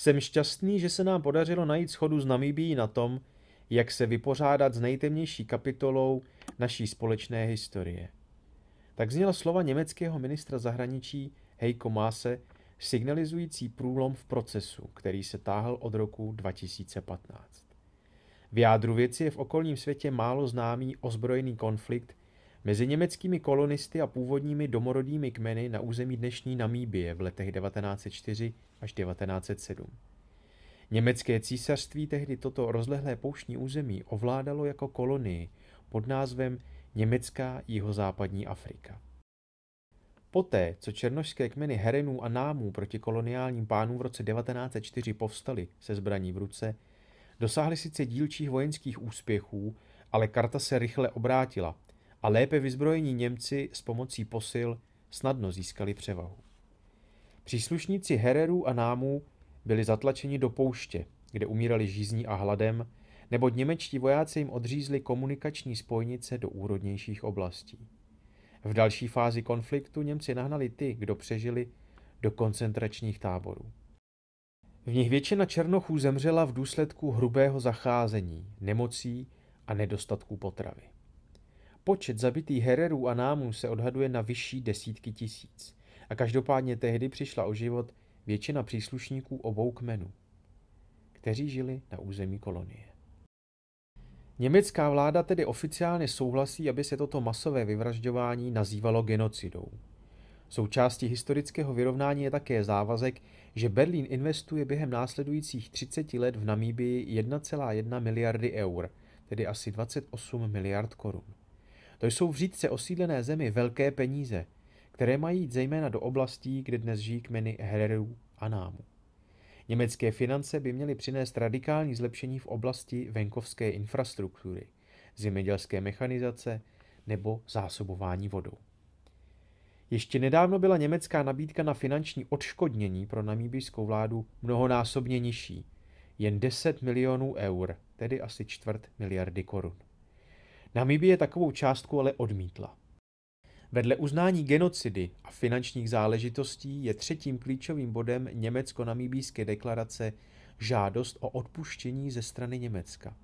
Jsem šťastný, že se nám podařilo najít schodu s Namibií na tom, jak se vypořádat s nejtemnější kapitolou naší společné historie. Tak zněla slova německého ministra zahraničí Heiko Maase, signalizující průlom v procesu, který se táhl od roku 2015. V jádru věci je v okolním světě málo známý ozbrojený konflikt Mezi německými kolonisty a původními domorodými kmeny na území dnešní Namíbie v letech 1904 až 1907. Německé císařství tehdy toto rozlehlé pouštní území ovládalo jako kolonii pod názvem Německá jihozápadní Afrika. Poté, co černošské kmeny Herenů a Námů proti koloniálním pánům v roce 1904 povstaly se zbraní v ruce, dosáhly sice dílčích vojenských úspěchů, ale karta se rychle obrátila a lépe vyzbrojení Němci s pomocí posil snadno získali převahu. Příslušníci hererů a námů byli zatlačeni do pouště, kde umírali žízní a hladem, nebo němečtí vojáci jim odřízli komunikační spojnice do úrodnějších oblastí. V další fázi konfliktu Němci nahnali ty, kdo přežili, do koncentračních táborů. V nich většina černochů zemřela v důsledku hrubého zacházení, nemocí a nedostatku potravy. Počet zabitých hererů a námů se odhaduje na vyšší desítky tisíc a každopádně tehdy přišla o život většina příslušníků obou kmenů, kteří žili na území kolonie. Německá vláda tedy oficiálně souhlasí, aby se toto masové vyvražďování nazývalo genocidou. Součástí historického vyrovnání je také závazek, že Berlín investuje během následujících 30 let v Namíbii 1,1 miliardy eur, tedy asi 28 miliard korun. To jsou v řídce osídlené zemi velké peníze, které mají jít zejména do oblastí, kde dnes žijí kmeny Hererů a Námu. Německé finance by měly přinést radikální zlepšení v oblasti venkovské infrastruktury, zemědělské mechanizace nebo zásobování vodou. Ještě nedávno byla německá nabídka na finanční odškodnění pro namíbijskou vládu mnohonásobně nižší, jen 10 milionů eur, tedy asi čtvrt miliardy korun. Namibie takovou částku ale odmítla. Vedle uznání genocidy a finančních záležitostí je třetím klíčovým bodem německo-namibijské deklarace žádost o odpuštění ze strany Německa.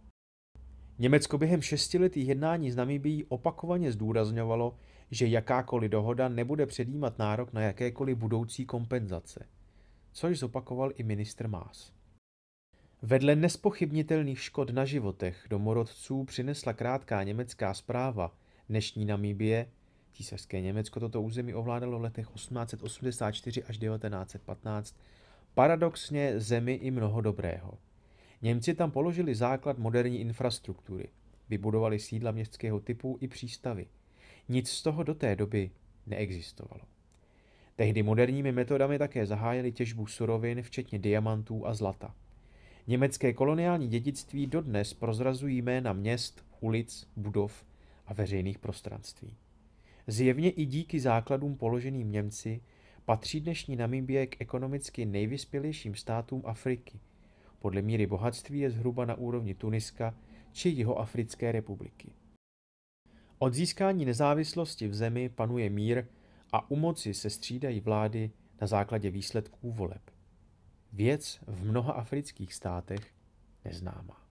Německo během šestiletých jednání s Namibií opakovaně zdůrazňovalo, že jakákoliv dohoda nebude předjímat nárok na jakékoliv budoucí kompenzace, což zopakoval i ministr Maas. Vedle nespochybnitelných škod na životech domorodců přinesla krátká německá zpráva dnešní Namíbie. Císařské Německo toto území ovládalo v letech 1884 až 1915. Paradoxně zemi i mnoho dobrého. Němci tam položili základ moderní infrastruktury. Vybudovali sídla městského typu i přístavy. Nic z toho do té doby neexistovalo. Tehdy moderními metodami také zahájili těžbu surovin, včetně diamantů a zlata – Německé koloniální dědictví dodnes prozrazují jména měst, ulic, budov a veřejných prostranství. Zjevně i díky základům položeným Němci patří dnešní Namibie k ekonomicky nejvyspělejším státům Afriky. Podle míry bohatství je zhruba na úrovni Tuniska či Jihoafrické republiky. Od získání nezávislosti v zemi panuje mír a u moci se střídají vlády na základě výsledků voleb věc v mnoha afrických státech neznámá.